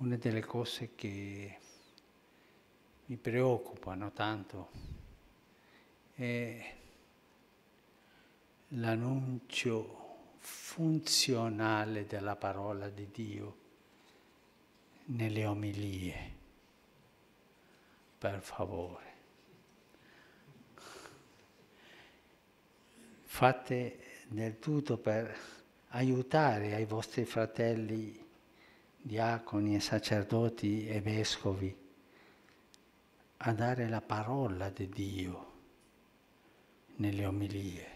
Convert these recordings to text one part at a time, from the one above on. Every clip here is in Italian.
una delle cose che mi preoccupano tanto è l'annuncio funzionale della parola di Dio nelle omilie. Per favore. Fate del tutto per aiutare i vostri fratelli diaconi e sacerdoti e vescovi a dare la parola di Dio nelle omilie,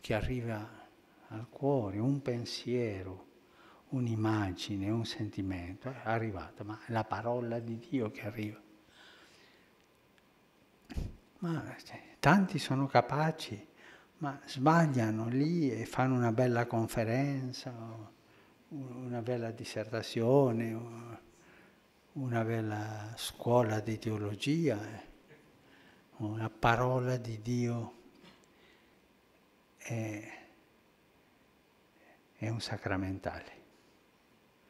che arriva al cuore un pensiero, un'immagine, un sentimento, è arrivata, ma è la parola di Dio che arriva. Ma cioè, tanti sono capaci, ma sbagliano lì e fanno una bella conferenza una bella dissertazione, una bella scuola di teologia, eh. una parola di Dio è, è un sacramentale.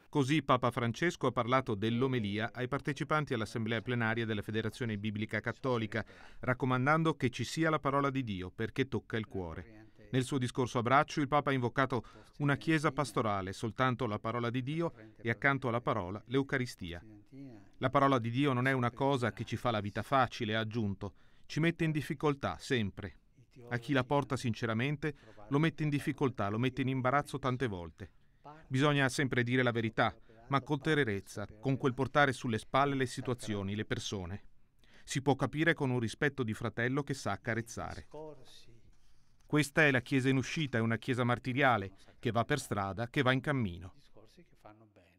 Così Papa Francesco ha parlato dell'omelia ai partecipanti all'assemblea plenaria della Federazione Biblica Cattolica, raccomandando che ci sia la parola di Dio perché tocca il cuore. Nel suo discorso a braccio il Papa ha invocato una Chiesa pastorale, soltanto la parola di Dio e accanto alla parola l'Eucaristia. La parola di Dio non è una cosa che ci fa la vita facile, ha aggiunto, ci mette in difficoltà sempre. A chi la porta sinceramente lo mette in difficoltà, lo mette in imbarazzo tante volte. Bisogna sempre dire la verità, ma con tererezza, con quel portare sulle spalle le situazioni, le persone. Si può capire con un rispetto di fratello che sa accarezzare. Questa è la chiesa in uscita, è una chiesa martiriale che va per strada, che va in cammino. Discorsi che fanno bene.